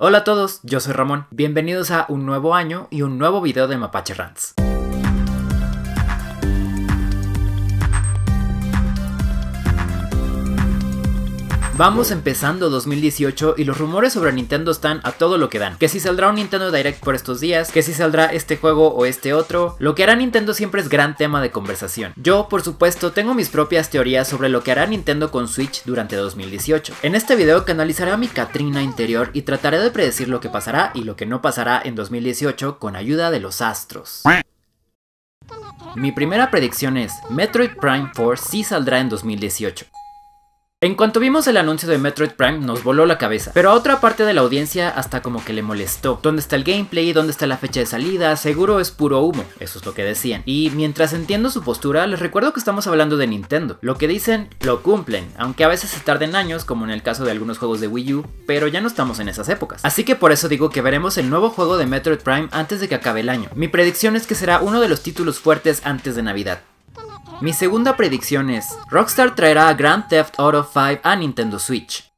Hola a todos, yo soy Ramón. Bienvenidos a un nuevo año y un nuevo video de Mapache Rants. Vamos empezando 2018 y los rumores sobre Nintendo están a todo lo que dan. Que si saldrá un Nintendo Direct por estos días, que si saldrá este juego o este otro. Lo que hará Nintendo siempre es gran tema de conversación. Yo, por supuesto, tengo mis propias teorías sobre lo que hará Nintendo con Switch durante 2018. En este video canalizaré a mi Katrina interior y trataré de predecir lo que pasará y lo que no pasará en 2018 con ayuda de los astros. Mi primera predicción es, Metroid Prime 4 sí saldrá en 2018. En cuanto vimos el anuncio de Metroid Prime nos voló la cabeza, pero a otra parte de la audiencia hasta como que le molestó. ¿Dónde está el gameplay? ¿Dónde está la fecha de salida? Seguro es puro humo, eso es lo que decían. Y mientras entiendo su postura, les recuerdo que estamos hablando de Nintendo. Lo que dicen, lo cumplen, aunque a veces se tarden años, como en el caso de algunos juegos de Wii U, pero ya no estamos en esas épocas. Así que por eso digo que veremos el nuevo juego de Metroid Prime antes de que acabe el año. Mi predicción es que será uno de los títulos fuertes antes de Navidad. Mi segunda predicción es, Rockstar traerá a Grand Theft Auto 5 a Nintendo Switch.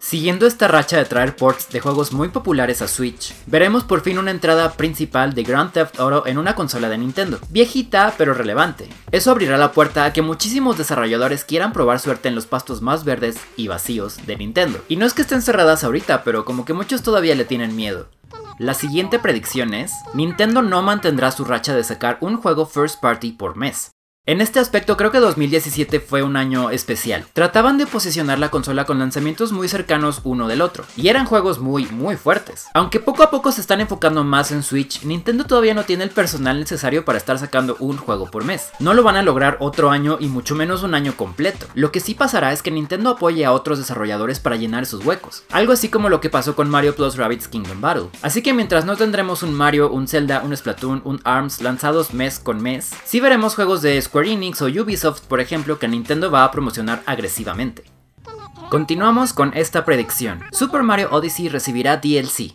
Siguiendo esta racha de traer ports de juegos muy populares a Switch, veremos por fin una entrada principal de Grand Theft Auto en una consola de Nintendo, viejita pero relevante. Eso abrirá la puerta a que muchísimos desarrolladores quieran probar suerte en los pastos más verdes y vacíos de Nintendo. Y no es que estén cerradas ahorita, pero como que muchos todavía le tienen miedo. La siguiente predicción es, Nintendo no mantendrá su racha de sacar un juego first party por mes. En este aspecto creo que 2017 fue un año especial. Trataban de posicionar la consola con lanzamientos muy cercanos uno del otro, y eran juegos muy muy fuertes. Aunque poco a poco se están enfocando más en Switch, Nintendo todavía no tiene el personal necesario para estar sacando un juego por mes. No lo van a lograr otro año y mucho menos un año completo. Lo que sí pasará es que Nintendo apoye a otros desarrolladores para llenar sus huecos. Algo así como lo que pasó con Mario Plus Rabbit's Kingdom Battle. Así que mientras no tendremos un Mario, un Zelda, un Splatoon, un ARMS lanzados mes con mes, sí veremos juegos de Square Enix o Ubisoft, por ejemplo, que Nintendo va a promocionar agresivamente. Continuamos con esta predicción. Super Mario Odyssey recibirá DLC.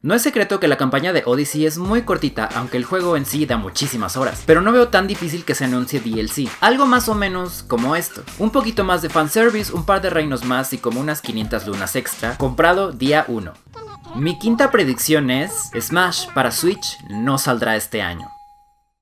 No es secreto que la campaña de Odyssey es muy cortita, aunque el juego en sí da muchísimas horas, pero no veo tan difícil que se anuncie DLC. Algo más o menos como esto. Un poquito más de fanservice, un par de reinos más y como unas 500 lunas extra, comprado día 1. Mi quinta predicción es, Smash para Switch no saldrá este año.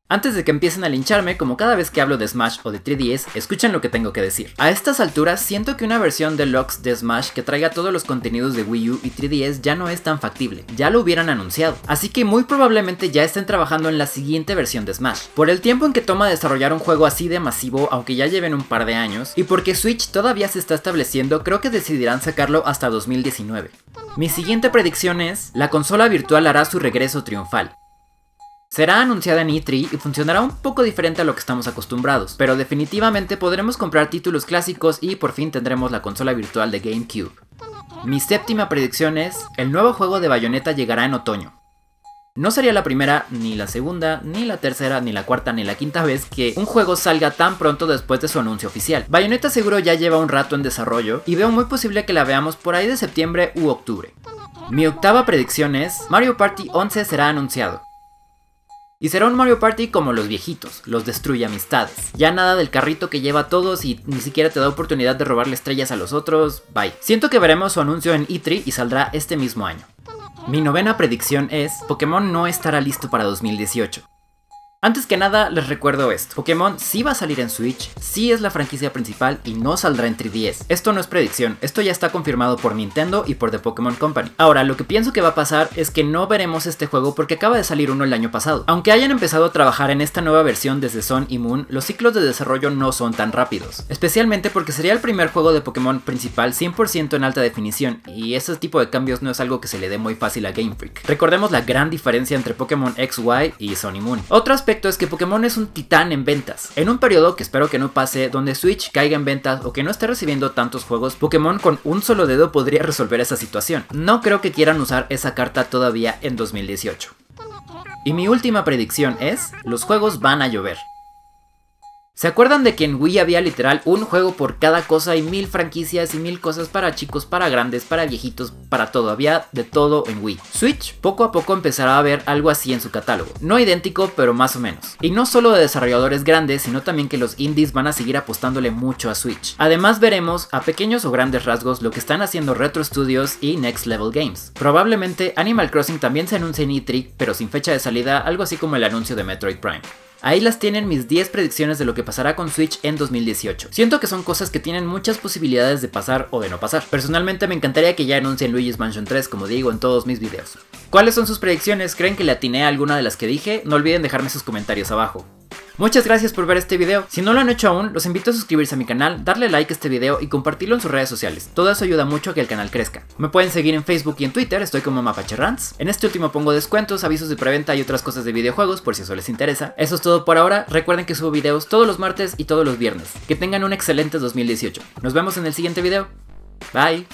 Antes de que empiecen a lincharme, como cada vez que hablo de Smash o de 3DS, escuchen lo que tengo que decir. A estas alturas, siento que una versión deluxe de Smash que traiga todos los contenidos de Wii U y 3DS ya no es tan factible, ya lo hubieran anunciado. Así que muy probablemente ya estén trabajando en la siguiente versión de Smash. Por el tiempo en que toma desarrollar un juego así de masivo, aunque ya lleven un par de años, y porque Switch todavía se está estableciendo, creo que decidirán sacarlo hasta 2019. Mi siguiente predicción es, la consola virtual hará su regreso triunfal. Será anunciada en E3 y funcionará un poco diferente a lo que estamos acostumbrados, pero definitivamente podremos comprar títulos clásicos y por fin tendremos la consola virtual de GameCube. Mi séptima predicción es, el nuevo juego de Bayonetta llegará en otoño. No sería la primera, ni la segunda, ni la tercera, ni la cuarta, ni la quinta vez que un juego salga tan pronto después de su anuncio oficial. Bayonetta seguro ya lleva un rato en desarrollo y veo muy posible que la veamos por ahí de septiembre u octubre. Mi octava predicción es, Mario Party 11 será anunciado. Y será un Mario Party como los viejitos, los destruye amistades. Ya nada del carrito que lleva a todos y ni siquiera te da oportunidad de robarle estrellas a los otros, bye. Siento que veremos su anuncio en E3 y saldrá este mismo año. Mi novena predicción es, Pokémon no estará listo para 2018. Antes que nada, les recuerdo esto. Pokémon sí va a salir en Switch, sí es la franquicia principal y no saldrá en 3DS. Esto no es predicción, esto ya está confirmado por Nintendo y por The Pokémon Company. Ahora, lo que pienso que va a pasar es que no veremos este juego porque acaba de salir uno el año pasado. Aunque hayan empezado a trabajar en esta nueva versión desde Sun y Moon, los ciclos de desarrollo no son tan rápidos. Especialmente porque sería el primer juego de Pokémon principal 100% en alta definición, y ese tipo de cambios no es algo que se le dé muy fácil a Game Freak. Recordemos la gran diferencia entre Pokémon XY y Sun y Moon. Otro aspecto es que Pokémon es un titán en ventas. En un periodo que espero que no pase, donde Switch caiga en ventas o que no esté recibiendo tantos juegos, Pokémon con un solo dedo podría resolver esa situación. No creo que quieran usar esa carta todavía en 2018. Y mi última predicción es, los juegos van a llover. ¿Se acuerdan de que en Wii había literal un juego por cada cosa y mil franquicias y mil cosas para chicos, para grandes, para viejitos, para todo? Había de todo en Wii. Switch poco a poco empezará a ver algo así en su catálogo. No idéntico, pero más o menos. Y no solo de desarrolladores grandes, sino también que los indies van a seguir apostándole mucho a Switch. Además veremos a pequeños o grandes rasgos lo que están haciendo Retro Studios y Next Level Games. Probablemente Animal Crossing también se anuncie en E3, pero sin fecha de salida, algo así como el anuncio de Metroid Prime. Ahí las tienen mis 10 predicciones de lo que pasará con Switch en 2018. Siento que son cosas que tienen muchas posibilidades de pasar o de no pasar. Personalmente me encantaría que ya anuncien Luigi's Mansion 3 como digo en todos mis videos. ¿Cuáles son sus predicciones? ¿Creen que le atiné a alguna de las que dije? No olviden dejarme sus comentarios abajo. Muchas gracias por ver este video. Si no lo han hecho aún, los invito a suscribirse a mi canal, darle like a este video y compartirlo en sus redes sociales. Todo eso ayuda mucho a que el canal crezca. Me pueden seguir en Facebook y en Twitter, estoy como Mapacherrants. En este último pongo descuentos, avisos de preventa y otras cosas de videojuegos por si eso les interesa. Eso es todo por ahora. Recuerden que subo videos todos los martes y todos los viernes. Que tengan un excelente 2018. Nos vemos en el siguiente video. Bye.